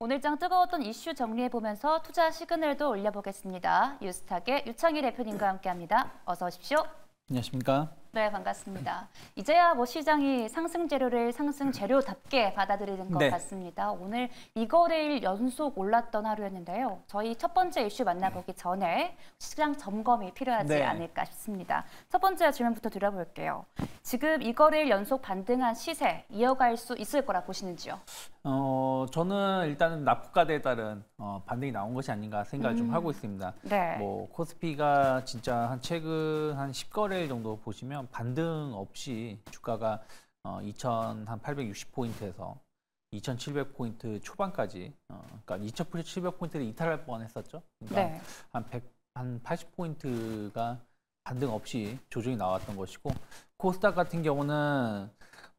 오늘장 뜨거웠던 이슈 정리해보면서 투자 시그널도 올려보겠습니다. 유스탁의 유창희 대표님과 함께합니다. 어서 오십시오. 안녕하십니까. 네, 반갑습니다. 이제야 뭐 시장이 상승 재료를 상승 재료답게 받아들이는 것 네. 같습니다. 오늘 이거래일 연속 올랐던 하루였는데요. 저희 첫 번째 이슈 만나보기 전에 시장 점검이 필요하지 네. 않을까 싶습니다. 첫 번째 질문부터 드려볼게요. 지금 이거래일 연속 반등한 시세 이어갈 수 있을 거라 보시는지요? 어, 저는 일단은 납부가대에 따른 어, 반등이 나온 것이 아닌가 생각을 음. 좀 하고 있습니다. 네. 뭐 코스피가 진짜 한 최근 한 10거래일 정도 보시면 반등 없이 주가가 어, 2,860포인트에서 2,700포인트 초반까지 어, 그러니까 2,700포인트를 이탈할 뻔했었죠. 그러니까 네. 한 100, 한 80포인트가 반등 없이 조정이 나왔던 것이고 코스닥 같은 경우는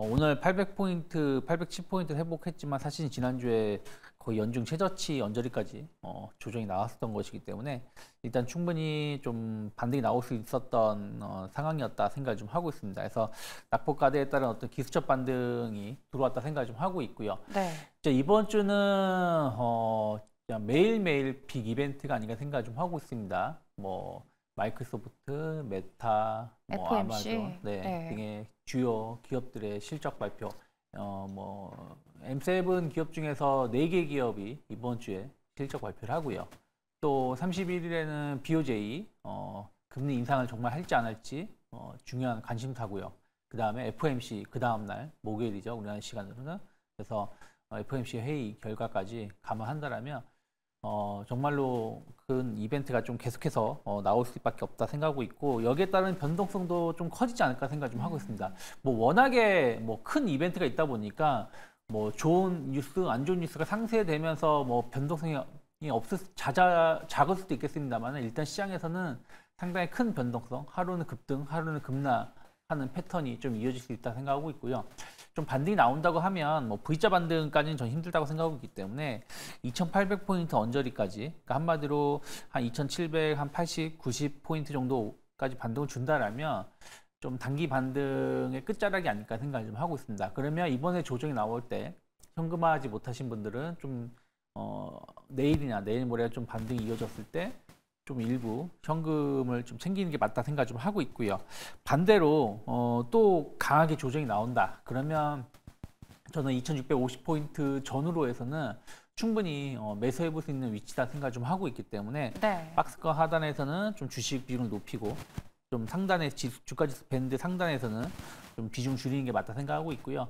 어, 오늘 800포인트, 810포인트 회복했지만 사실 지난주에 거의 연중 최저치 언저리까지 어, 조정이 나왔었던 것이기 때문에 일단 충분히 좀 반등이 나올 수 있었던 어, 상황이었다 생각을 좀 하고 있습니다. 그래서 낙폭가대에 따른 어떤 기수적 반등이 들어왔다 생각을 좀 하고 있고요. 네. 이 이번 주는 어, 매일매일 빅 이벤트가 아닌가 생각을 좀 하고 있습니다. 뭐 마이크로소프트, 메타, 뭐 FMC. 아마존 네, 네. 등의 주요 기업들의 실적 발표. 어, 뭐 M7 기업 중에서 네 개 기업이 이번 주에 실적 발표를 하고요. 또 31일에는 BOJ 어, 금리 인상을 정말 할지 안 할지 어, 중요한 관심사고요. 그 다음에 FMC o 그 다음 날 목요일이죠 우리나라 시간으로는 그래서 FMC 어, o 회의 결과까지 감안한다라면 어, 정말로 큰 이벤트가 좀 계속해서 어, 나올 수밖에 없다 생각하고 있고 여기에 따른 변동성도 좀 커지지 않을까 생각 좀 하고 있습니다. 뭐 워낙에 뭐큰 이벤트가 있다 보니까 뭐 좋은 뉴스, 안 좋은 뉴스가 상세되면서 뭐 변동성이 없을 자자 작을 수도 있겠습니다만 일단 시장에서는 상당히 큰 변동성, 하루는 급등, 하루는 급락하는 패턴이 좀 이어질 수 있다 생각하고 있고요. 좀 반등이 나온다고 하면 뭐 V자 반등까지는 전 힘들다고 생각하기 때문에 2,800포인트 언저리까지 그러니까 한마디로 한 2,700, 한 80, 90포인트 정도까지 반등을 준다라면 좀 단기 반등의 끝자락이 아닐까 생각을 좀 하고 있습니다. 그러면 이번에 조정이 나올 때 현금화하지 못하신 분들은 좀 어, 내일이나 내일 모레 좀 반등이 이어졌을 때좀 일부 현금을 좀 챙기는 게 맞다 생각 좀 하고 있고요. 반대로 어, 또 강하게 조정이 나온다. 그러면 저는 2,650포인트 전후로 해서는 충분히 어, 매수해 볼 수 있는 위치다 생각 좀 하고 있기 때문에 네. 박스권 하단에서는 좀 주식 비중을 높이고 좀 상단에 지 주가 지수 밴드 상단에서는 좀 비중 줄이는 게 맞다 생각하고 있고요.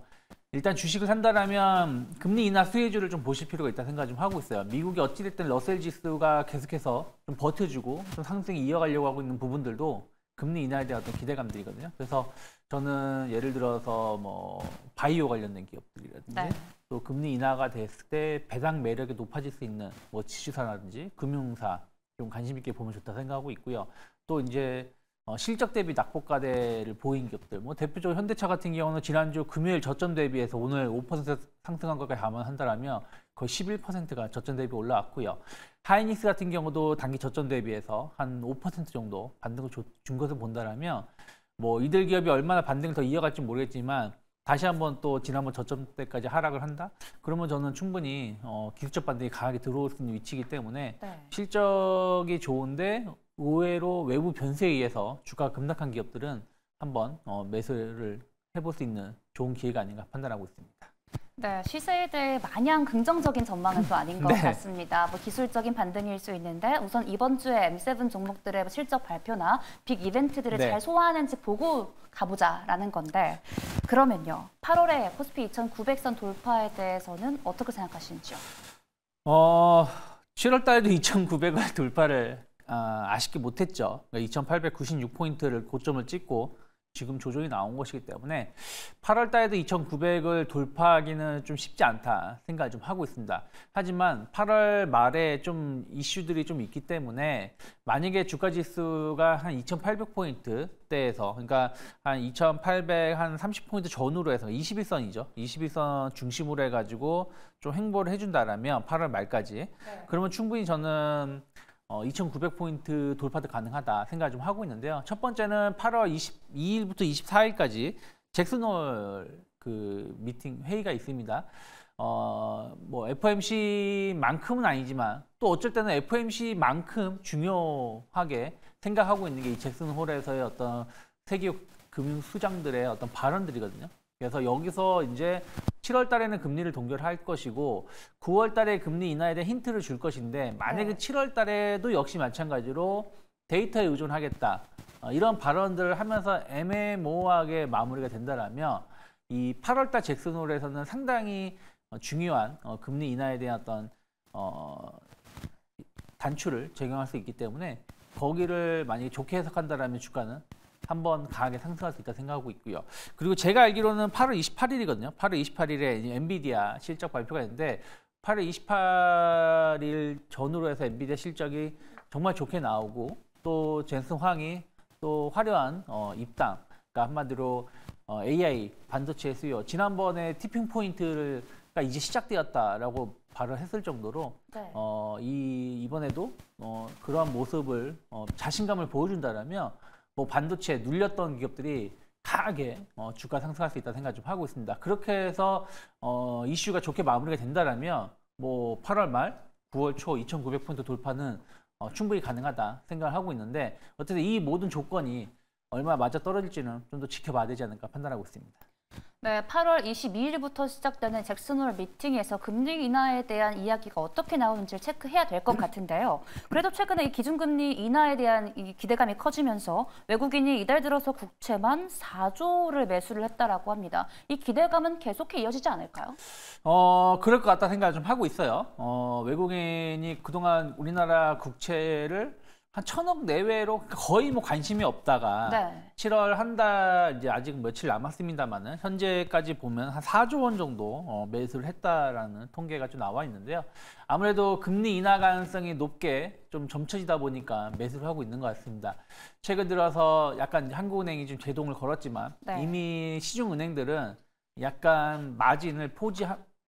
일단 주식을 산다라면 금리 인하 수혜주를 좀 보실 필요가 있다 생각 좀 하고 있어요. 미국이 어찌됐든 러셀 지수가 계속해서 좀 버텨주고 좀 상승이 이어가려고 하고 있는 부분들도 금리 인하에 대한 어떤 기대감들이거든요. 그래서 저는 예를 들어서 뭐 바이오 관련된 기업들이라든지 네. 또 금리 인하가 됐을 때 배당 매력이 높아질 수 있는 뭐 지주사라든지 금융사 좀 관심 있게 보면 좋다 생각하고 있고요. 또 이제 어, 실적 대비 낙폭가대를 보인 기업들, 뭐 대표적으로 현대차 같은 경우는 지난주 금요일 저점 대비해서 오늘 5% 상승한 것까지 감안한다라면 거의 11%가 저점 대비 올라왔고요. 하이닉스 같은 경우도 단기 저점 대비해서 한 5% 정도 반등을 준 것을 본다라면 뭐 이들 기업이 얼마나 반등을 더 이어갈지 모르겠지만 다시 한번 또 지난번 저점 때까지 하락을 한다? 그러면 저는 충분히 어, 기술적 반등이 강하게 들어올 수 있는 위치이기 때문에 네. 실적이 좋은데 의외로 외부 변수에 의해서 주가가 급락한 기업들은 한번 어, 매수를 해볼 수 있는 좋은 기회가 아닌가 판단하고 있습니다. 네, 시세에 대해 마냥 긍정적인 전망은 또 아닌 것 네. 같습니다. 뭐 기술적인 반등일 수 있는데 우선 이번 주에 M7 종목들의 실적 발표나 빅 이벤트들을 네. 잘 소화하는지 보고 가보자라는 건데 그러면요. 8월에 코스피 2,900선 돌파에 대해서는 어떻게 생각하시는지요? 어, 7월 달에도 2,900을 돌파를 아, 아쉽게 못했죠. 그러니까 2,896포인트를 고점을 찍고 지금 조정이 나온 것이기 때문에 8월 달에도 2,900을 돌파하기는 좀 쉽지 않다 생각을 좀 하고 있습니다. 하지만 8월 말에 좀 이슈들이 좀 있기 때문에 만약에 주가 지수가 한 2,800포인트 대에서 그러니까 한 2,800 한 30포인트 전후로 해서 21선이죠. 21선 중심으로 해가지고 좀 행보를 해준다라면 8월 말까지 네. 그러면 충분히 저는 어, 2,900포인트 돌파도 가능하다 생각을 좀 하고 있는데요. 첫 번째는 8월 22일부터 24일까지 잭슨홀 그 미팅 회의가 있습니다. 어, 뭐 FOMC만큼은 아니지만 또 어쩔 때는 FOMC만큼 중요하게 생각하고 있는 게 이 잭슨홀에서의 어떤 세계 금융 수장들의 어떤 발언들이거든요. 그래서 여기서 이제 7월 달에는 금리를 동결할 것이고 9월 달에 금리 인하에 대한 힌트를 줄 것인데 만약에 네. 7월 달에도 역시 마찬가지로 데이터에 의존하겠다. 어, 이런 발언들을 하면서 애매모호하게 마무리가 된다라면 이 8월 달 잭슨 홀에서는 상당히 어, 중요한 어, 금리 인하에 대한 어떤 어, 단추를 적용할 수 있기 때문에 거기를 만약에 좋게 해석한다라면 주가는 한번 강하게 상승할 수 있다 생각하고 있고요. 그리고 제가 알기로는 8월 28일이거든요. 8월 28일에 엔비디아 실적 발표가 있는데 8월 28일 전후로 해서 엔비디아 실적이 정말 좋게 나오고 또 젠슨 황이 또 화려한 어, 입당 그러니까 한마디로 어, AI 반도체 수요 지난번에 티핑 포인트를 그러니까 이제 시작되었다라고 발언했을 정도로 네. 어, 이 이번에도 어, 그러한 모습을 어, 자신감을 보여준다라면 뭐 반도체 눌렸던 기업들이 강하게 어, 주가 상승할 수 있다 생각 좀 하고 있습니다. 그렇게 해서 어, 이슈가 좋게 마무리가 된다라면 뭐 8월 말, 9월 초 2,900포인트 돌파는 어, 충분히 가능하다 생각을 하고 있는데 어쨌든 이 모든 조건이 얼마 맞아 떨어질지는 좀 더 지켜봐야 되지 않을까 판단하고 있습니다. 네, 8월 22일부터 시작되는 잭슨홀 미팅에서 금리 인하에 대한 이야기가 어떻게 나오는지를 체크해야 될 것 같은데요. 그래도 최근에 이 기준금리 인하에 대한 이 기대감이 커지면서 외국인이 이달 들어서 국채만 4조를 매수를 했다라고 합니다. 이 기대감은 계속해 이어지지 않을까요? 어, 그럴 것 같다 생각을 좀 하고 있어요. 어, 외국인이 그동안 우리나라 국채를 한 천억 내외로 거의 뭐 관심이 없다가 네. 7월 한달 이제 아직 며칠 남았습니다만은 현재까지 보면 한 4조 원 정도 어, 매수를 했다라는 통계가 좀 나와 있는데요. 아무래도 금리 인하 가능성이 높게 좀 점쳐지다 보니까 매수를 하고 있는 것 같습니다. 최근 들어서 약간 한국은행이 좀 제동을 걸었지만 네. 이미 시중은행들은 약간 마진을 포지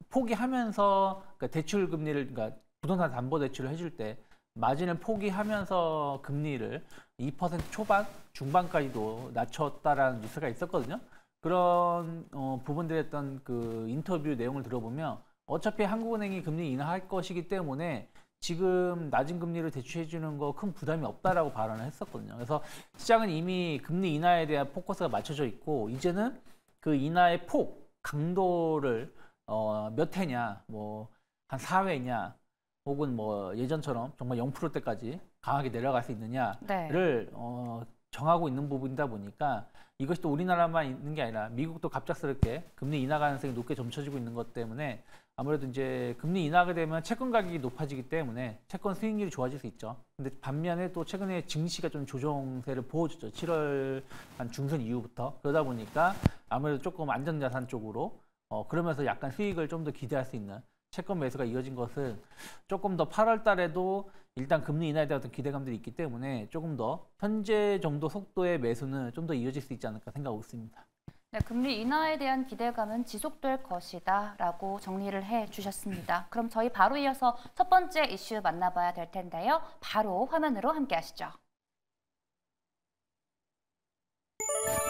포기하면서 그러니까 대출 금리를 그러니까 부동산 담보 대출을 해줄 때 마진을 포기하면서 금리를 2% 초반 중반까지도 낮췄다라는 뉴스가 있었거든요. 그런 어, 부분들의 어떤 그 인터뷰 내용을 들어보면 어차피 한국은행이 금리 인하할 것이기 때문에 지금 낮은 금리를 대출해 주는 거 큰 부담이 없다라고 발언을 했었거든요. 그래서 시장은 이미 금리 인하에 대한 포커스가 맞춰져 있고 이제는 그 인하의 폭, 강도를 어, 몇 뭐, 회냐, 뭐한 4회냐, 혹은 뭐 예전처럼 정말 0% 때까지 강하게 내려갈 수 있느냐를 네. 어, 정하고 있는 부분이다 보니까 이것이 또 우리나라만 있는 게 아니라 미국도 갑작스럽게 금리 인하 가능성이 높게 점쳐지고 있는 것 때문에 아무래도 이제 금리 인하가 되면 채권 가격이 높아지기 때문에 채권 수익률이 좋아질 수 있죠. 근데 반면에 또 최근에 증시가 좀 조정세를 보여줬죠. 7월 한 중순 이후부터 그러다 보니까 아무래도 조금 안전자산 쪽으로 어 그러면서 약간 수익을 좀 더 기대할 수 있는 채권 매수가 이어진 것은 조금 더 8월 달에도 일단 금리 인하에 대한 어떤 기대감들이 있기 때문에 조금 더 현재 정도 속도의 매수는 좀 더 이어질 수 있지 않을까 생각하고 있습니다. 네, 금리 인하에 대한 기대감은 지속될 것이다 라고 정리를 해 주셨습니다. 그럼 저희 바로 이어서 첫 번째 이슈 만나봐야 될 텐데요. 바로 화면으로 함께 하시죠.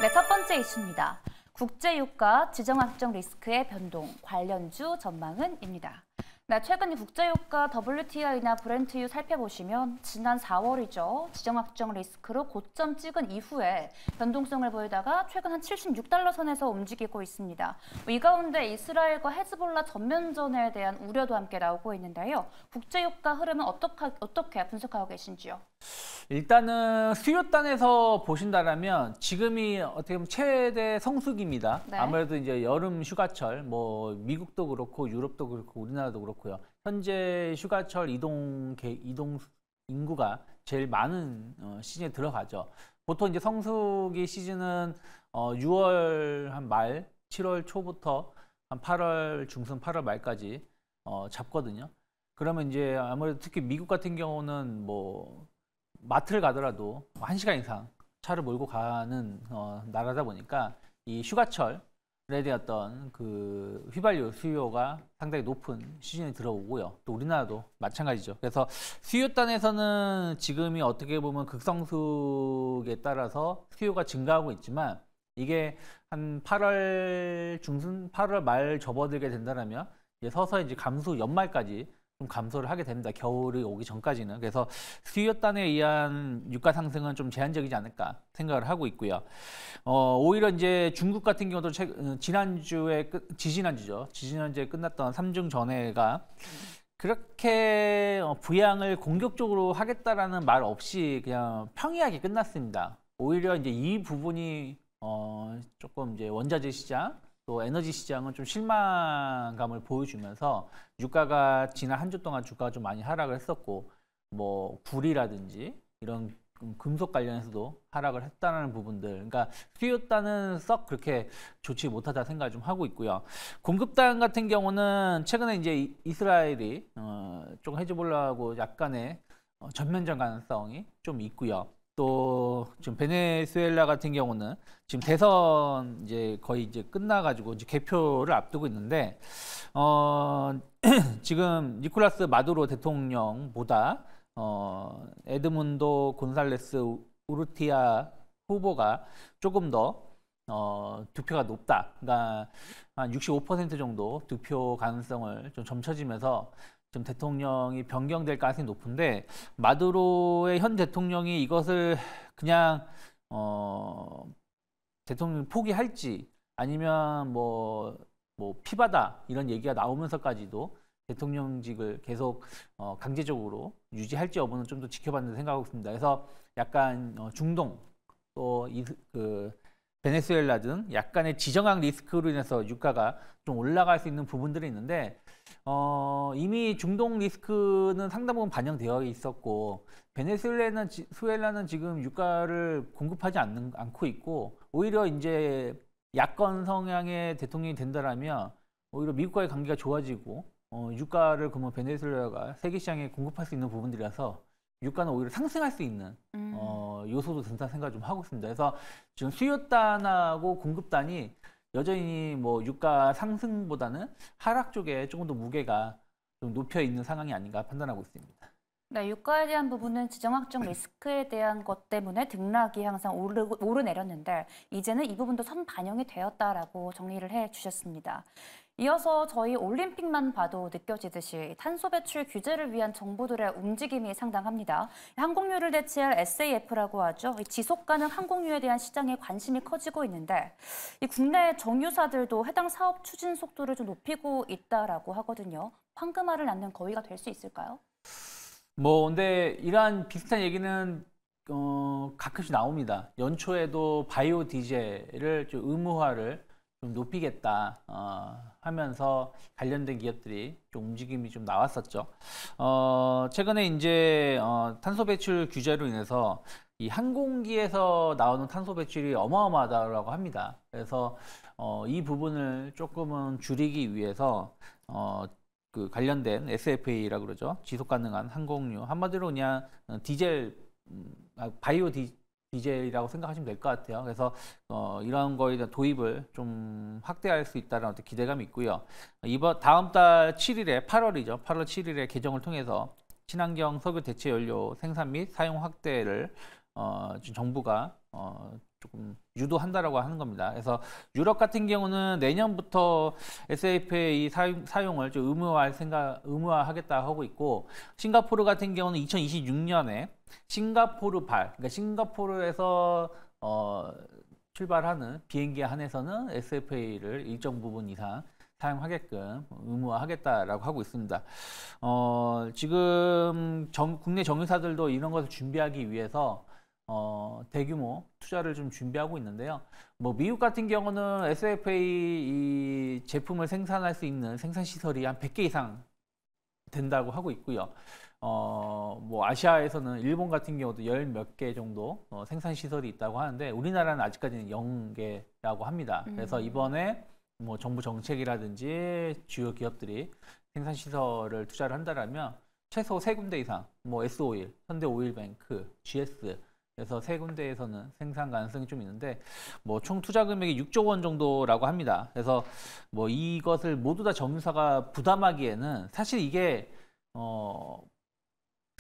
네, 첫 번째 이슈입니다. 국제유가 지정학적 리스크의 변동, 관련주 전망은입니다. 네, 최근 국제유가 WTI나 브렌트유 살펴보시면 지난 4월이죠. 지정학적 리스크로 고점 찍은 이후에 변동성을 보이다가 최근 한 76달러 선에서 움직이고 있습니다. 이 가운데 이스라엘과 헤즈볼라 전면전에 대한 우려도 함께 나오고 있는데요. 국제유가 흐름은 어떻게, 어떻게 분석하고 계신지요? 일단은 수요단에서 보신다라면 지금이 어떻게 보면 최대 성수기입니다. 네. 아무래도 이제 여름 휴가철 뭐 미국도 그렇고 유럽도 그렇고 우리나라도 그렇고요. 현재 휴가철 이동 이동 인구가 제일 많은 어, 시즌에 들어가죠. 보통 이제 성수기 시즌은 어, 6월 한 말, 7월 초부터 한 8월 중순, 8월 말까지 어, 잡거든요. 그러면 이제 아무래도 특히 미국 같은 경우는 뭐 마트를 가더라도 뭐 한 시간 이상 차를 몰고 가는 어, 나라다 보니까 이 휴가철에 대한 어떤 그 휘발유 수요가 상당히 높은 시즌이 들어오고요. 또 우리나라도 마찬가지죠. 그래서 수요단에서는 지금이 어떻게 보면 극성수에 따라서 수요가 증가하고 있지만 이게 한 8월 중순, 8월 말 접어들게 된다면 이제 서서히 이제 감수 연말까지 좀 감소를 하게 됩니다. 겨울이 오기 전까지는. 그래서 수요단에 의한 유가 상승은 좀 제한적이지 않을까 생각을 하고 있고요. 어, 오히려 이제 중국 같은 경우도 최, 어, 지난주에 끝, 지지난주죠. 지지난주에 끝났던 삼중 전해가 그렇게 어, 부양을 공격적으로 하겠다라는 말 없이 그냥 평이하게 끝났습니다. 오히려 이제 이 부분이 어, 조금 이제 원자재 시장 또 에너지 시장은 좀 실망감을 보여주면서 유가가 지난 한 주 동안 주가가 좀 많이 하락을 했었고 뭐 구리라든지 이런 금속 관련해서도 하락을 했다는 부분들 그러니까 수요단은 썩 그렇게 좋지 못하다 생각을 좀 하고 있고요 공급단 같은 경우는 최근에 이제 이스라엘이 어, 좀 해줘보려고 약간의 어, 전면전 가능성이 좀 있고요 또 지금 베네수엘라 같은 경우는 지금 대선 이제 거의 이제 끝나가지고 이제 개표를 앞두고 있는데 어 지금 니콜라스 마두로 대통령보다 어 에드문도 곤살레스 우르티아 후보가 조금 더 어, 투표가 높다. 그러니까 한 65% 정도 투표 가능성을 좀 점쳐지면서 지금 대통령이 변경될 가능성이 높은데 마두로의 현 대통령이 이것을 그냥 어 대통령 포기할지 아니면 뭐, 뭐 피바다 이런 얘기가 나오면서까지도 대통령직을 계속 어 강제적으로 유지할지 여부는 좀 더 지켜봤는 생각하고 있습니다. 그래서 약간 어 중동 또그 이 그 베네수엘라 등 약간의 지정학 리스크로 인해서 유가가 좀 올라갈 수 있는 부분들이 있는데 어, 이미 중동 리스크는 상당 부분 반영되어 있었고 베네수엘라는 지, 수엘라는 지금 유가를 공급하지 않는, 않고 있고 오히려 이제 야권 성향의 대통령이 된다라면 오히려 미국과의 관계가 좋아지고 어, 유가를 그러면 베네수엘라가 세계 시장에 공급할 수 있는 부분들이라서 유가는 오히려 상승할 수 있는 음. 어, 요소도 된다 생각을 좀 하고 있습니다. 그래서 지금 수요단하고 공급단이 여전히 뭐 유가 상승보다는 하락 쪽에 조금 더 무게가 좀 높여 있는 상황이 아닌가 판단하고 있습니다. 네, 그러니까 유가에 대한 부분은 지정학적 리스크에 대한 것 때문에 등락이 항상 오르 오르내렸는데 이제는 이 부분도 선 반영이 되었다라고 정리를 해 주셨습니다. 이어서 저희 올림픽만 봐도 느껴지듯이 탄소 배출 규제를 위한 정부들의 움직임이 상당합니다. 항공유를 대체할 SAF라고 하죠. 지속 가능 항공유에 대한 시장에 관심이 커지고 있는데 이 국내 정유사들도 해당 사업 추진 속도를 좀 높이고 있다라고 하거든요. 황금알을 낳는 거위가 될 수 있을까요? 뭐 근데 이러한 비슷한 얘기는 어, 가끔씩 나옵니다. 연초에도 바이오 디젤을 의무화를 좀 높이겠다 어, 하면서 관련된 기업들이 좀 움직임이 좀 나왔었죠. 어, 최근에 이제 어, 탄소 배출 규제로 인해서 이 항공기에서 나오는 탄소 배출이 어마어마하다고 합니다. 그래서 어, 이 부분을 조금은 줄이기 위해서 어, 그 관련된 SFA라고 그러죠. 지속 가능한 항공유 한마디로 그냥 디젤 음, 아, 바이오 디, BJ라고 생각하시면 될 것 같아요. 그래서 어, 이런 거에 대한 도입을 좀 확대할 수 있다는 어떤 기대감이 있고요. 이번 다음 달 7일에 8월이죠. 8월 7일에 개정을 통해서 친환경 석유 대체 연료 생산 및 사용 확대를 어, 정부가 어, 조금 유도한다라고 하는 겁니다. 그래서 유럽 같은 경우는 내년부터 SFA 사용, 을 의무화할 생각 의무화하겠다 하고 있고 싱가포르 같은 경우는 2026년에 싱가포르 발 그러니까 싱가포르에서 어, 출발하는 비행기한에서는 SFA를 일정 부분 이상 사용하게끔 의무화하겠다라고 하고 있습니다. 어, 지금 정, 국내 정유사들도 이런 것을 준비하기 위해서 어, 대규모 투자를 좀 준비하고 있는데요. 뭐 미국 같은 경우는 SFA 이 제품을 생산할 수 있는 생산 시설이 한 100개 이상 된다고 하고 있고요. 어, 뭐 아시아에서는 일본 같은 경우도 열 몇 개 정도 어, 생산 시설이 있다고 하는데 우리나라는 아직까지는 0개라고 합니다. 음. 그래서 이번에 뭐 정부 정책이라든지 주요 기업들이 생산 시설을 투자를 한다라면 최소 세 군데 이상, 뭐 S 오일, 현대 오일뱅크, GS 그래서 세 군데에서는 생산 가능성이 좀 있는데 뭐 총 투자 금액이 6조 원 정도라고 합니다. 그래서 뭐 이것을 모두 다점유사가 부담하기에는 사실 이게 어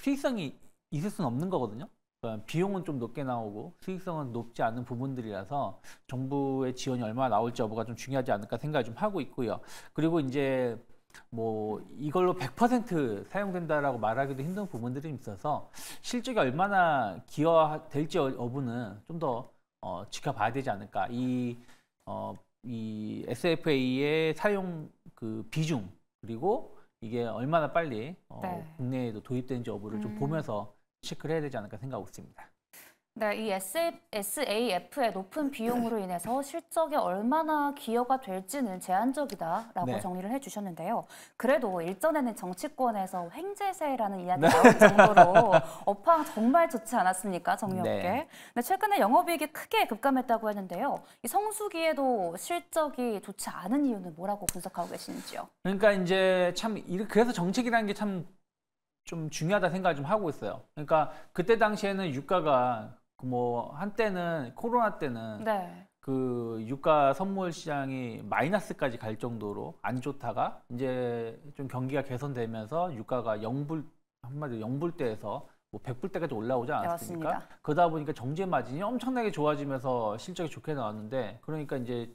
수익성이 있을 수는 없는 거거든요. 그 비용은 좀 높게 나오고 수익성은 높지 않은 부분들이라서 정부의 지원이 얼마나 나올지 여부가 좀 중요하지 않을까 생각을 좀 하고 있고요. 그리고 이제 뭐 이걸로 100% 사용된다라고 말하기도 힘든 부분들이 있어서 실적이 얼마나 기여될지 여부는 어, 좀더 어, 지켜봐야 되지 않을까. 이, 어, 이 SFA의 사용 그 비중 그리고 이게 얼마나 빨리 어, 네. 국내에도 도입된지 여부를 음. 좀 보면서 체크를 해야 되지 않을까 생각하고 있습니다. 네, 이 SAF의 높은 비용으로 인해서 실적에 얼마나 기여가 될지는 제한적이다라고 네. 정리를 해주셨는데요. 그래도 일전에는 정치권에서 횡재세라는 이야기가 네. 나올 정도로 업황 정말 좋지 않았습니까, 정리업계 네. 최근에 영업이익이 크게 급감했다고 했는데요. 이 성수기에도 실적이 좋지 않은 이유는 뭐라고 분석하고 계시는지요? 그러니까 이제 참 그래서 정책이라는 게 참 좀 중요하다 생각을 좀 하고 있어요. 그러니까 그때 당시에는 유가가 그 뭐 한때는 코로나 때는 네. 그 유가 선물 시장이 마이너스까지 갈 정도로 안 좋다가 이제 좀 경기가 개선되면서 유가가 영불 한마디로 영불대에서 뭐 100불대까지 올라오지 않았습니까? 네, 그러다 보니까 정제 마진이 엄청나게 좋아지면서 실적이 좋게 나왔는데 그러니까 이제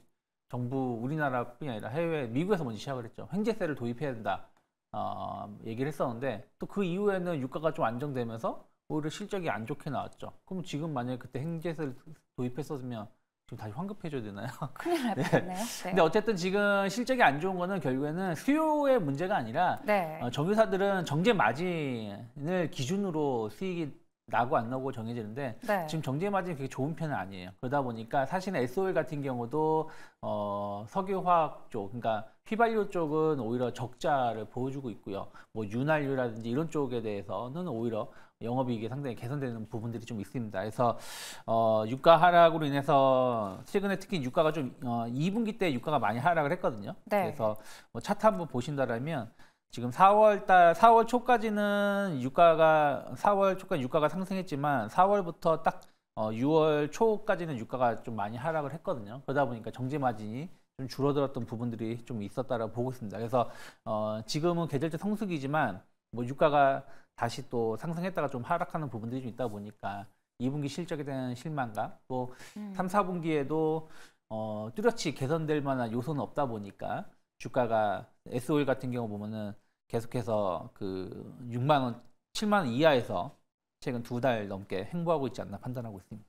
정부 우리나라뿐이 아니라 해외 미국에서 먼저 시작을 했죠. 횡재세를 도입해야 된다. 어, 얘기를 했었는데 또 그 이후에는 유가가 좀 안정되면서 오히려 실적이 안 좋게 나왔죠. 그럼 지금 만약에 그때 행제세를 도입했었으면 지금 다시 환급해줘야 되나요? 큰일 날 네. 뻔했네요. 네. 근데 어쨌든 지금 실적이 안 좋은 거는 결국에는 수요의 문제가 아니라 네. 어, 정유사들은 정제 마진을 기준으로 수익이 나고 안 나고 정해지는데 네. 지금 정제 마진이 그렇게 좋은 편은 아니에요. 그러다 보니까 사실은 SOL 같은 경우도 어, 석유화학 쪽, 그러니까 휘발유 쪽은 오히려 적자를 보여주고 있고요. 뭐 윤활유라든지 이런 쪽에 대해서는 오히려 영업이익이 상당히 개선되는 부분들이 좀 있습니다. 그래서 어, 유가 하락으로 인해서 최근에 특히 유가가 좀 어, 2분기 때 유가가 많이 하락을 했거든요. 네. 그래서 뭐 차트 한번 보신다면 지금 4월 달 4월 초까지는 유가가 4월 초까지 유가가 상승했지만 4월부터 딱 어, 6월 초까지는 유가가 좀 많이 하락을 했거든요. 그러다 보니까 정제 마진이 좀 줄어들었던 부분들이 좀 있었다라고 보고 있습니다. 그래서 어, 지금은 계절적 성수기지만 뭐 유가가 다시 또 상승했다가 좀 하락하는 부분들이 좀 있다 보니까 2분기 실적에 대한 실망감 또 음. 3, 4분기에도 어, 뚜렷이 개선될 만한 요소는 없다 보니까 주가가 SO일 같은 경우 보면은 계속해서 그 6만 원, 7만 원 이하에서 최근 두 달 넘게 횡보하고 있지 않나 판단하고 있습니다.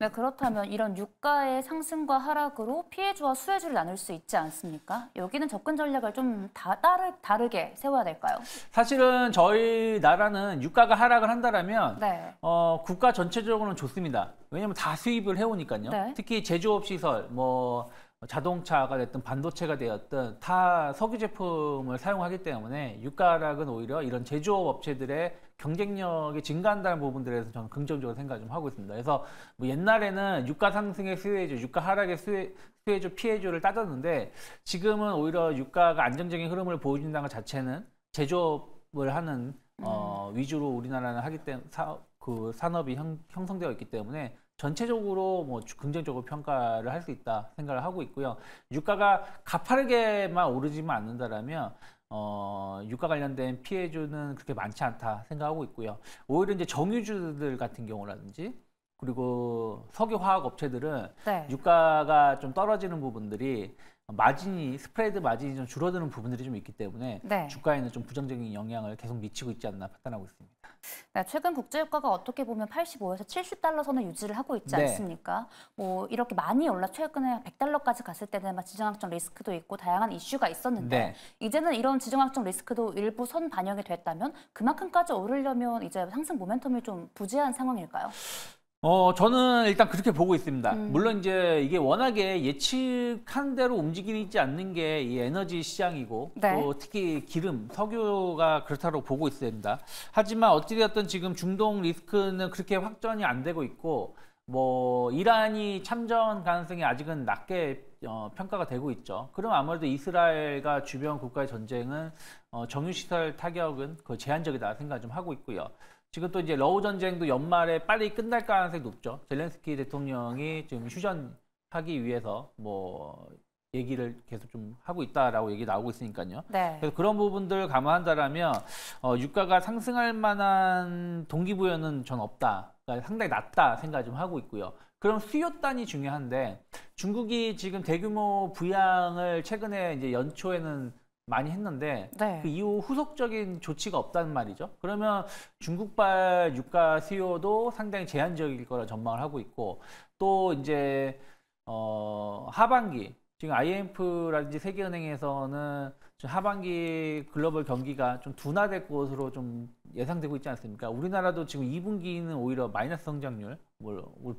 네, 그렇다면 이런 유가의 상승과 하락으로 피해주와 수혜주를 나눌 수 있지 않습니까? 여기는 접근 전략을 좀 다, 다르, 다르게 세워야 될까요? 사실은 저희 나라는 유가가 하락을 한다면 네. 어, 국가 전체적으로는 좋습니다. 왜냐하면 다 수입을 해오니까요. 네. 특히 제조업 시설, 뭐 자동차가 됐든 반도체가 되었든 다 석유 제품을 사용하기 때문에 유가 하락은 오히려 이런 제조업 업체들의 경쟁력이 증가한다는 부분들에서 저는 긍정적으로 생각 좀 하고 있습니다. 그래서 뭐 옛날에는 유가 상승의 수혜주, 유가 하락의 수혜, 수혜주, 피해주를 따졌는데 지금은 오히려 유가가 안정적인 흐름을 보여준다는 것 자체는 제조업을 하는 음. 어, 음. 위주로 우리나라는 하기 때문에 사, 그 산업이 형, 형성되어 있기 때문에 전체적으로 뭐 긍정적으로 평가를 할 수 있다 생각을 하고 있고요. 유가가 가파르게만 오르지만 않는다라면 어, 유가 관련된 피해주는 그렇게 많지 않다 생각하고 있고요. 오히려 이제 정유주들 같은 경우라든지 그리고 석유화학 업체들은 네. 유가가 좀 떨어지는 부분들이 마진이 스프레드 마진이 좀 줄어드는 부분들이 좀 있기 때문에 네. 주가에는 좀 부정적인 영향을 계속 미치고 있지 않나 판단하고 있습니다. 네, 최근 국제유가가 어떻게 보면 85에서 70달러 선을 유지를 하고 있지 네. 않습니까? 뭐 이렇게 많이 올라 최근에 100달러까지 갔을 때는 막 지정학적 리스크도 있고 다양한 이슈가 있었는데 네. 이제는 이런 지정학적 리스크도 일부 선 반영이 됐다면 그만큼까지 오르려면 이제 상승 모멘텀이 좀 부재한 상황일까요? 어, 저는 일단 그렇게 보고 있습니다. 음. 물론 이제 이게 워낙에 예측한 대로 움직이지 않는 게 이 에너지 시장이고 네. 또 특히 기름, 석유가 그렇다고 보고 있습니다. 하지만 어찌되었든 지금 중동 리스크는 그렇게 확전이 안 되고 있고 뭐 이란이 참전 가능성이 아직은 낮게 어, 평가가 되고 있죠. 그럼 아무래도 이스라엘과 주변 국가의 전쟁은 어, 정유시설 타격은 거 제한적이다 생각 좀 하고 있고요. 지금 또 이제 러우 전쟁도 연말에 빨리 끝날 가능성이 높죠. 젤렌스키 대통령이 지금 휴전하기 위해서 뭐 얘기를 계속 좀 하고 있다라고 얘기 나오고 있으니까요. 네. 그래서 그런 부분들 감안한다라면 어, 유가가 상승할 만한 동기부여는 전 없다. 그러니까 상당히 낮다 생각 좀 하고 있고요. 그럼 수요단이 중요한데 중국이 지금 대규모 부양을 최근에 이제 연초에는 많이 했는데 네. 그 이후 후속적인 조치가 없다는 말이죠. 그러면 중국발 유가 수요도 e 상당히 제한적일 거라 전망을 하고 있고 또 이제 어 하반기 지금 IMF라든지 세계은행에서는 하반기 글로벌 경기가 좀 둔화될 것으로 좀 예상되고 있지 않습니까? 우리나라도 지금 2분기는 오히려 마이너스 성장률을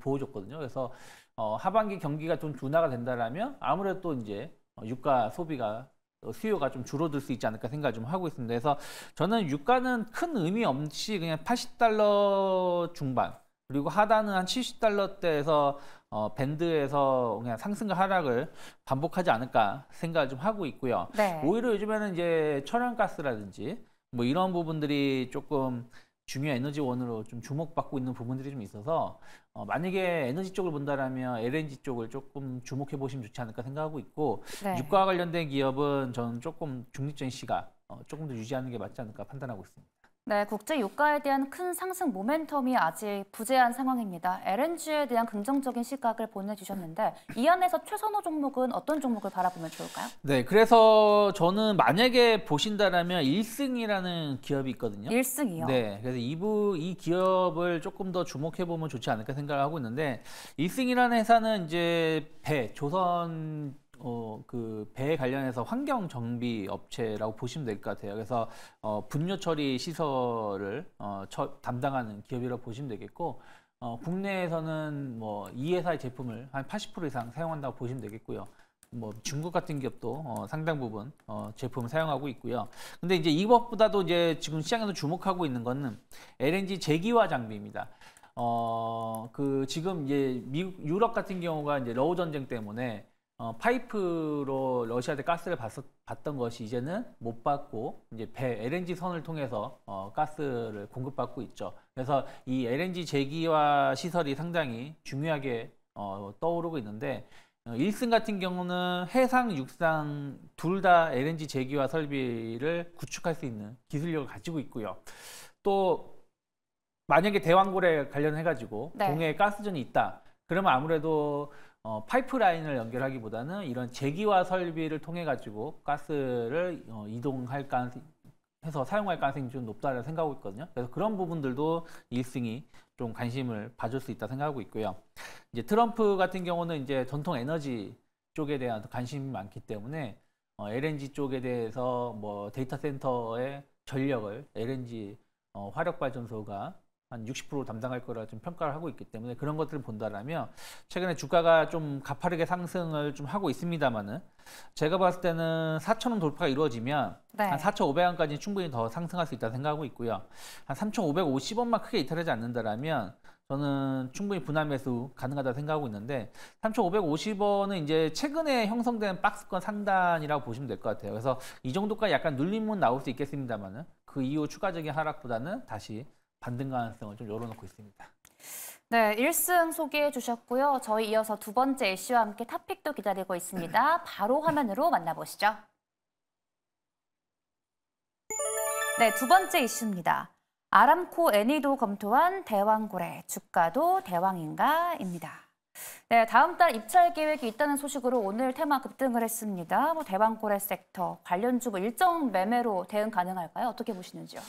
보여줬거든요. 그래서 어, 하반기 경기가 좀 둔화가 된다라면 아무래도 이제 유가 소비가 수요가 좀 줄어들 수 있지 않을까 생각을 좀 하고 있습니다. 그래서 저는 유가는 큰 의미 없이 그냥 80달러 중반 그리고 하단은 한 70달러대에서 어, 밴드에서 그냥 상승과 하락을 반복하지 않을까 생각을 좀 하고 있고요. 네. 오히려 요즘에는 이제 천연가스라든지 뭐 이런 부분들이 조금 중요한 에너지원으로 좀 주목받고 있는 부분들이 좀 있어서 어, 만약에 에너지 쪽을 본다라면 LNG 쪽을 조금 주목해 보시면 좋지 않을까 생각하고 있고 네. 유가와 관련된 기업은 저는 조금 중립적인 시각 어, 조금 더 유지하는 게 맞지 않을까 판단하고 있습니다. 네, 국제 유가에 대한 큰 상승 모멘텀이 아직 부재한 상황입니다. LNG에 대한 긍정적인 시각을 보내주셨는데 이 안에서 최선호 종목은 어떤 종목을 바라보면 좋을까요? 네, 그래서 저는 만약에 보신다라면 1승이라는 기업이 있거든요. 1승이요 네, 그래서 이부 이 기업을 조금 더 주목해 보면 좋지 않을까 생각을 하고 있는데 1승이라는 회사는 이제 배 조선 어, 그 배에 관련해서 환경 정비 업체라고 보시면 될 것 같아요. 그래서 어, 분뇨 처리 시설을 어, 처, 담당하는 기업이라고 보시면 되겠고 어, 국내에서는 뭐 이 회사의 제품을 한 80% 이상 사용한다고 보시면 되겠고요. 뭐 중국 같은 기업도 어, 상당 부분 어, 제품 을 사용하고 있고요. 근데 이제 이것보다도 이제 지금 시장에서 주목하고 있는 것은 LNG 재기화 장비입니다. 어, 그 지금 이제 미국 유럽 같은 경우가 이제 러우 전쟁 때문에 어, 파이프로 러시아한테 가스를 받았, 받던 것이 이제는 못 받고 이제 배 LNG 선을 통해서 어, 가스를 공급받고 있죠. 그래서 이 LNG 제기와 시설이 상당히 중요하게 어, 떠오르고 있는데 1승 어, 같은 경우는 해상, 육상 둘 다 LNG 제기와 설비를 구축할 수 있는 기술력을 가지고 있고요. 또 만약에 대왕고래 관련해 가지고 네. 동해에 가스전이 있다. 그러면 아무래도 어, 파이프라인을 연결하기보다는 이런 제기와 설비를 통해 가지고 가스를 어, 이동할 가능성 해서 사용할 가능성이 좀 높다는 생각하고 있거든요. 그래서 그런 부분들도 일승이 좀 관심을 봐줄 수 있다 생각하고 있고요. 이제 트럼프 같은 경우는 이제 전통 에너지 쪽에 대한 관심이 많기 때문에 어, LNG 쪽에 대해서 뭐 데이터 센터의 전력을 LNG 어, 화력 발전소가 한60% 담당할 거라 좀 평가를 하고 있기 때문에 그런 것들을 본다라면 최근에 주가가 좀 가파르게 상승을 좀 하고 있습니다만은 제가 봤을 때는 4,000원 돌파가 이루어지면 네. 한 4,500원까지 충분히 더 상승할 수 있다 고 생각하고 있고요. 한 3,550원만 크게 이탈하지 않는다라면 저는 충분히 분할 매수 가능하다 생각하고 있는데 3,550원은 이제 최근에 형성된 박스권 상단이라고 보시면 될 것 같아요. 그래서 이 정도까지 약간 눌림은 나올 수 있겠습니다만은 그 이후 추가적인 하락보다는 다시 반등 가능성을 좀 열어놓고 있습니다. 네, 1승 소개해 주셨고요. 저희 이어서 두 번째 이슈와 함께 탑픽도 기다리고 있습니다. 네. 바로 화면으로 만나보시죠. 네, 두 번째 이슈입니다. 아람코 애니도 검토한 대왕고래, 주가도 대왕인가입니다. 네, 다음 달 입찰 계획이 있다는 소식으로 오늘 테마 급등을 했습니다. 뭐 대방고래 섹터 관련주 뭐 일정 매매로 대응 가능할까요? 어떻게 보시는지요?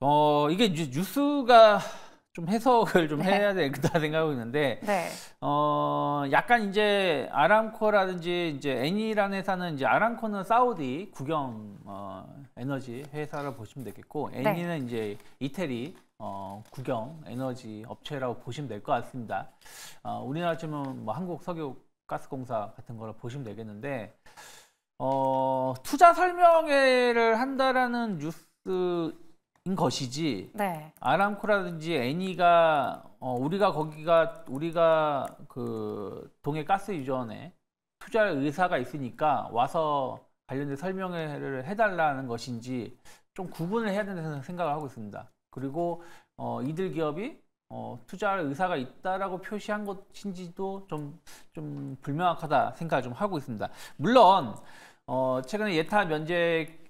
어, 이게 뉴스가 좀 해석을 좀 네. 해야 되겠다 생각하고 있는데 네. 어 약간 이제 아람코라든지 이제 애니란 회사는 이제 아람코는 사우디 국영 어 에너지 회사를 보시면 되겠고 애니는 네. 이제 이태리 어, 국영 에너지 업체라고 보시면 될 것 같습니다. 어, 우리나라 지금 뭐 한국 석유가스공사 같은 거를 보시면 되겠는데 어, 투자 설명회를 한다라는 뉴스인 것이지 네. 아람코라든지 애니가 어, 우리가 거기가 우리가 그 동해 가스 유전에 투자 의사가 있으니까 와서 관련된 설명회를 해달라는 것인지 좀 구분을 해야 된다는 생각을 하고 있습니다. 그리고 어, 이들 기업이 어, 투자할 의사가 있다라고 표시한 것인지도 좀, 좀 불명확하다 생각을 좀 하고 있습니다. 물론 어, 최근에 예타 면제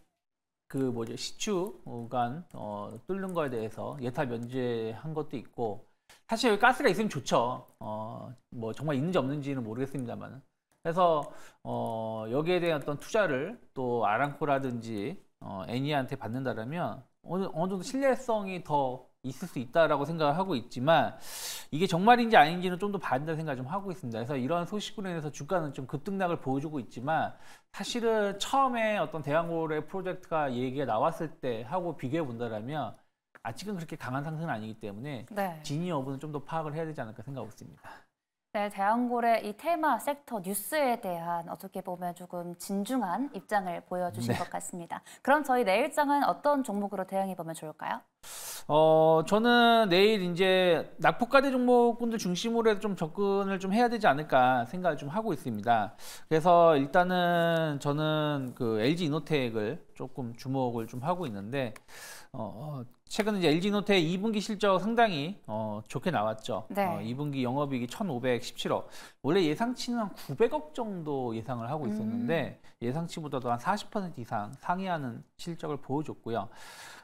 그 뭐죠 시추간 어, 뚫는 거에 대해서 예타 면제한 것도 있고 사실 가스가 있으면 좋죠. 어, 뭐 정말 있는지 없는지는 모르겠습니다만. 그래서 어, 여기에 대한 어떤 투자를 또 아랑코라든지 어, 애니한테 받는다라면 어느, 어느 정도 신뢰성이 더 있을 수 있다라고 생각을 하고 있지만 이게 정말인지 아닌지는 좀 더 반대 생각을 좀 하고 있습니다. 그래서 이러한 소식으로 인해서 주가는 좀 급등락을 보여주고 있지만 사실은 처음에 어떤 대항골의 프로젝트가 얘기가 나왔을 때 하고 비교해 본다라면 아직은 그렇게 강한 상승은 아니기 때문에 네. 진위 여부는 좀 더 파악을 해야 되지 않을까 생각하고 있습니다. 네, 대한골의 이 테마 섹터 뉴스에 대한 어떻게 보면 조금 진중한 입장을 보여주신 네. 것 같습니다. 그럼 저희 내일장은 어떤 종목으로 대응해 보면 좋을까요? 어, 저는 내일 이제 낙폭가대 종목분들 중심으로 해서 좀 접근을 좀 해야 되지 않을까 생각을 좀 하고 있습니다. 그래서 일단은 저는 그 LG 이노텍을 조금 주목을 좀 하고 있는데 어, 어 최근 이제 LG노트의 2분기 실적 상당히 어, 좋게 나왔죠. 네. 어, 2분기 영업이익이 1,517억. 원래 예상치는 한 900억 정도 예상을 하고 있었는데 음. 예상치보다도 한 40% 이상 상회하는 실적을 보여줬고요.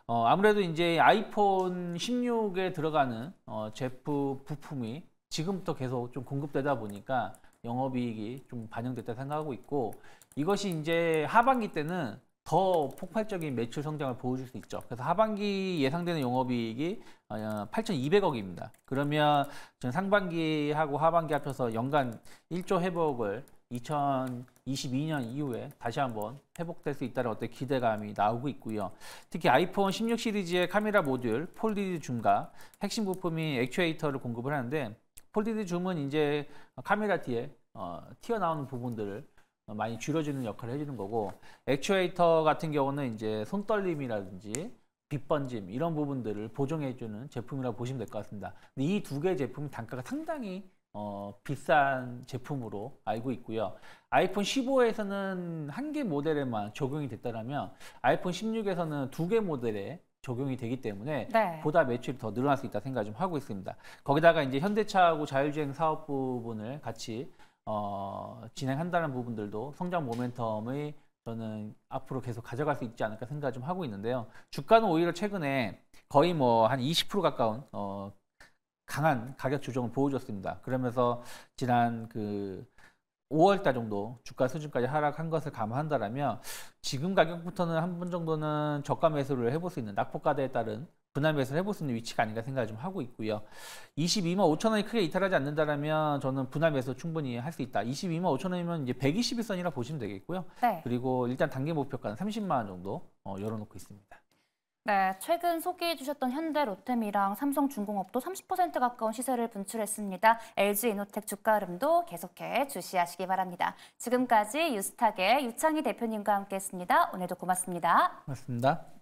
어, 아무래도 이제 아이폰 16에 들어가는 어, 제품 부품이 지금부터 계속 좀 공급되다 보니까 영업이익이 좀 반영됐다 생각하고 있고 이것이 이제 하반기 때는 더 폭발적인 매출 성장을 보여줄 수 있죠. 그래서 하반기 예상되는 영업이익이 8,200억입니다. 어, 어, 그러면 전 상반기하고 하반기 합쳐서 연간 1조 회복을 2022년 이후에 다시 한번 회복될 수 있다는 어떤 기대감이 나오고 있고요. 특히 아이폰 16 시리즈의 카메라 모듈 폴디드 줌과 핵심 부품인 액추에이터를 공급을 하는데 폴디드 줌은 이제 카메라 뒤에 어, 튀어나오는 부분들을 많이 줄여주는 역할을 해주는 거고 액추에이터 같은 경우는 이제 손떨림이라든지 빗번짐 이런 부분들을 보정해주는 제품이라고 보시면 될 것 같습니다. 이 두개의 제품 단가가 상당히 어, 비싼 제품으로 알고 있고요. 아이폰 15에서는 한 개 모델에만 적용이 됐다면 아이폰 16에서는 두 개 모델에 적용이 되기 때문에 네. 보다 매출이 더 늘어날 수 있다 생각 을좀 하고 있습니다. 거기다가 이제 현대차하고 자율주행 사업 부분을 같이 어, 진행한다는 부분들도 성장 모멘텀의 저는 앞으로 계속 가져갈 수 있지 않을까 생각 좀 하고 있는데요. 주가는 오히려 최근에 거의 뭐 한 20% 가까운 어, 강한 가격 조정을 보여줬습니다. 그러면서 지난 그 5월달 정도 주가 수준까지 하락한 것을 감안한다라면 지금 가격부터는 한 번 정도는 저가 매수를 해볼 수 있는 낙폭가대에 따른 분할 매수를 해볼 수 있는 위치가 아닌가 생각을 좀 하고 있고요. 22만 5천 원이 크게 이탈하지 않는다라면 저는 분할 매수 충분히 할 수 있다. 22만 5천 원이면 이제 121선이라 보시면 되겠고요. 네. 그리고 일단 단기 목표가는 30만 원 정도 어, 열어놓고 있습니다. 네, 최근 소개해 주셨던 현대, 로템이랑 삼성중공업도 30% 가까운 시세를 분출했습니다. LG 이노텍 주가 흐름도 계속해 주시하시기 바랍니다. 지금까지 유스탁의 유창희 대표님과 함께했습니다. 오늘도 고맙습니다. 고맙습니다.